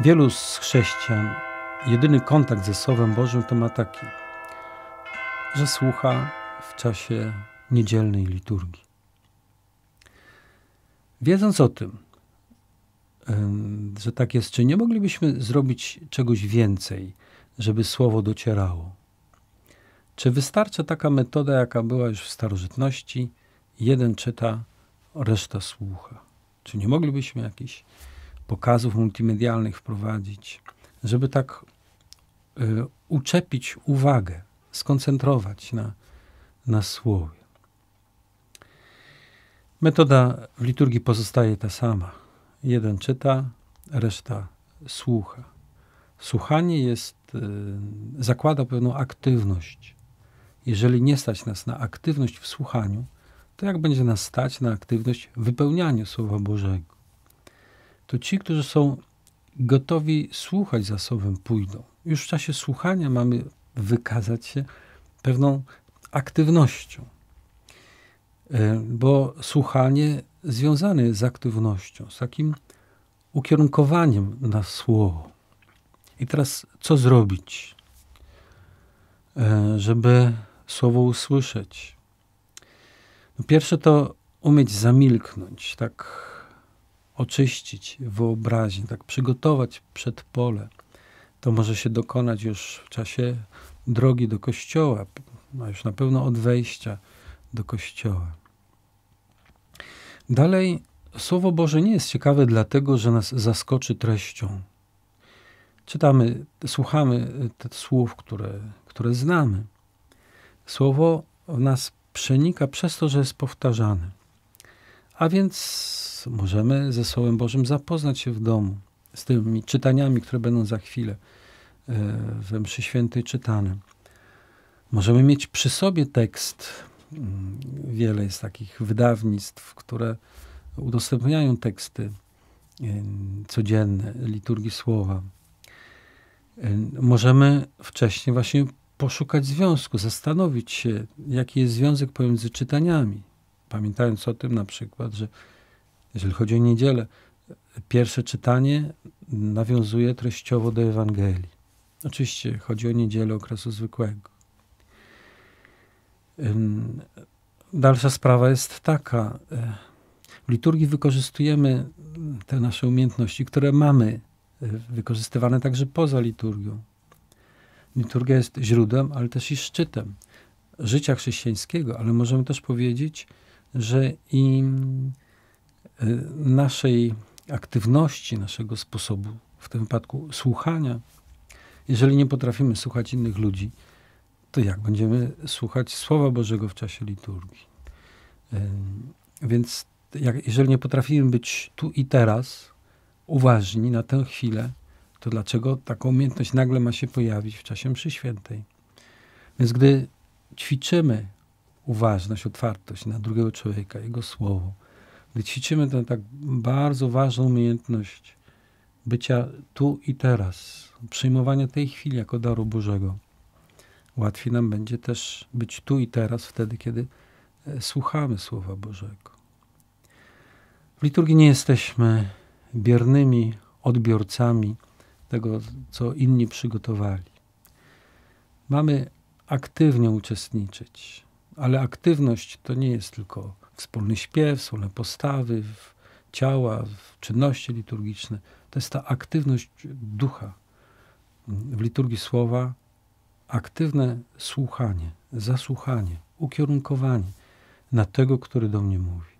Wielu z chrześcijan jedyny kontakt ze Słowem Bożym to ma taki, że słucha w czasie niedzielnej liturgii. Wiedząc o tym, że tak jest, czy nie moglibyśmy zrobić czegoś więcej, żeby słowo docierało? Czy wystarcza taka metoda, jaka była już w starożytności? Jeden czyta, reszta słucha. Czy nie moglibyśmy jakichś pokazów multimedialnych wprowadzić, żeby tak y, uczepić uwagę, skoncentrować na, na słowie. Metoda w liturgii pozostaje ta sama. Jeden czyta, reszta słucha. Słuchanie jest, y, zakłada pewną aktywność. Jeżeli nie stać nas na aktywność w słuchaniu, to jak będzie nas stać na aktywność w wypełnianiu Słowa Bożego? to ci, którzy są gotowi słuchać za sobą, pójdą. Już w czasie słuchania mamy wykazać się pewną aktywnością, e, bo słuchanie związane jest z aktywnością, z takim ukierunkowaniem na słowo. I teraz co zrobić, e, żeby słowo usłyszeć? No, pierwsze to umieć zamilknąć, tak oczyścić wyobraźnię, tak przygotować przed pole. To może się dokonać już w czasie drogi do kościoła, a no już na pewno od wejścia do kościoła. Dalej, Słowo Boże nie jest ciekawe, dlatego że nas zaskoczy treścią. Czytamy, słuchamy tych słów, które, które znamy. Słowo w nas przenika przez to, że jest powtarzane. A więc możemy ze Słowem Bożym zapoznać się w domu z tymi czytaniami, które będą za chwilę e, we mszy świętej czytane. Możemy mieć przy sobie tekst. Mm, wiele jest takich wydawnictw, które udostępniają teksty e, codzienne liturgii słowa. E, możemy wcześniej właśnie poszukać związku, zastanowić się, jaki jest związek pomiędzy czytaniami pamiętając o tym na przykład, że jeżeli chodzi o niedzielę, pierwsze czytanie nawiązuje treściowo do Ewangelii. Oczywiście chodzi o niedzielę okresu zwykłego. Dalsza sprawa jest taka. E, w liturgii wykorzystujemy te nasze umiejętności, które mamy, e, wykorzystywane także poza liturgią. Liturgia jest źródłem, ale też i szczytem życia chrześcijańskiego, ale możemy też powiedzieć, że i y, naszej aktywności, naszego sposobu, w tym wypadku słuchania, jeżeli nie potrafimy słuchać innych ludzi, to jak będziemy słuchać Słowa Bożego w czasie liturgii? Y, więc jak, jeżeli nie potrafimy być tu i teraz uważni na tę chwilę, to dlaczego taka umiejętność nagle ma się pojawić w czasie mszy świętej? Więc gdy ćwiczymy uważność, otwartość na drugiego człowieka, jego słowo. Gdy ćwiczymy tę tak bardzo ważną umiejętność bycia tu i teraz, przyjmowania tej chwili jako daru Bożego, łatwiej nam będzie też być tu i teraz, wtedy, kiedy e, słuchamy Słowa Bożego. W liturgii nie jesteśmy biernymi odbiorcami tego, co inni przygotowali. Mamy aktywnie uczestniczyć ale aktywność to nie jest tylko wspólny śpiew, wspólne postawy, ciała, czynności liturgiczne. To jest ta aktywność ducha. W liturgii słowa aktywne słuchanie, zasłuchanie, ukierunkowanie na tego, który do mnie mówi.